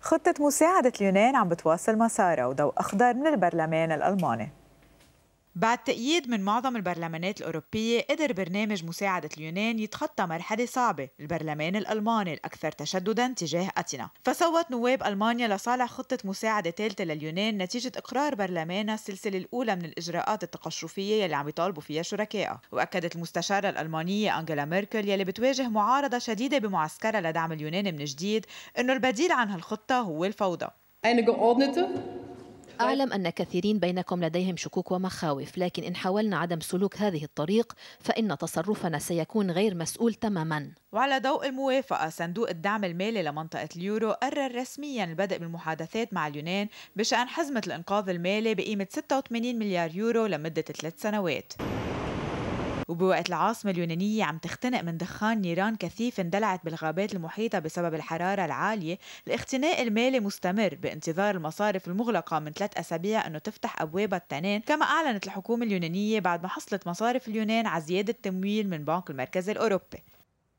خطة مساعدة اليونان عم بتواصل مسارها وضوء أخضر من البرلمان الألماني بعد تأييد من معظم البرلمانات الأوروبية قدر برنامج مساعدة اليونان يتخطى مرحلة صعبة البرلمان الألماني الأكثر تشددا تجاه أتينا فصوت نواب ألمانيا لصالح خطة مساعدة ثالثة لليونان نتيجة إقرار برلمانها السلسلة الأولى من الإجراءات التقشفية يلي عم يطالبوا فيها شركائها وأكدت المستشارة الألمانية أنجلا ميركل يلي بتواجه معارضة شديدة بمعسكرها لدعم اليونان من جديد أنه البديل عن هالخطة هو الفوضى Eine geordnete أعلم أن كثيرين بينكم لديهم شكوك ومخاوف لكن إن حاولنا عدم سلوك هذه الطريق فإن تصرفنا سيكون غير مسؤول تماما وعلى ضوء الموافقة صندوق الدعم المالي لمنطقة اليورو قرر رسميا البدء بالمحادثات مع اليونان بشأن حزمة الإنقاذ المالي بقيمة 86 مليار يورو لمدة ثلاث سنوات وبوقت العاصمة اليونانية عم تختنق من دخان نيران كثيف اندلعت بالغابات المحيطة بسبب الحرارة العالية الاختناق المالي مستمر بانتظار المصارف المغلقة من ثلاث أسابيع أنه تفتح أبوابها التنين كما أعلنت الحكومة اليونانية بعد ما حصلت مصارف اليونان على زيادة تمويل من بنك المركزي الأوروبي